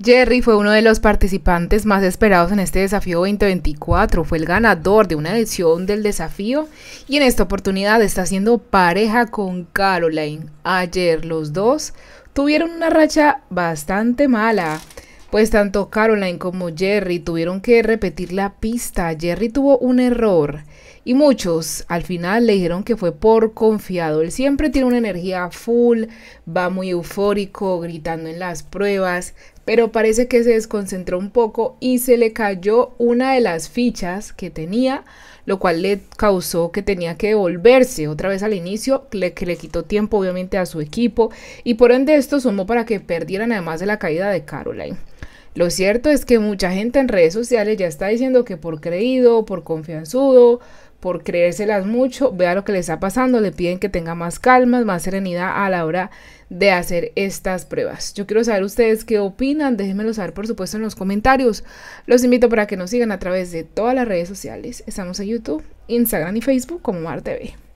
Jerry fue uno de los participantes más esperados en este desafío 2024, fue el ganador de una edición del desafío y en esta oportunidad está haciendo pareja con Caroline. Ayer los dos tuvieron una racha bastante mala, pues tanto Caroline como Jerry tuvieron que repetir la pista, Jerry tuvo un error y muchos al final le dijeron que fue por confiado. Él siempre tiene una energía full, va muy eufórico, gritando en las pruebas, pero parece que se desconcentró un poco y se le cayó una de las fichas que tenía, lo cual le causó que tenía que devolverse otra vez al inicio, que le quitó tiempo obviamente a su equipo y por ende esto sumó para que perdieran además de la caída de Caroline. Lo cierto es que mucha gente en redes sociales ya está diciendo que por creído, por confianzudo, por creérselas mucho, vea lo que le está pasando, le piden que tenga más calma, más serenidad a la hora de hacer estas pruebas. Yo quiero saber ustedes qué opinan, déjenmelo saber por supuesto en los comentarios. Los invito para que nos sigan a través de todas las redes sociales. Estamos en YouTube, Instagram y Facebook como MarTV.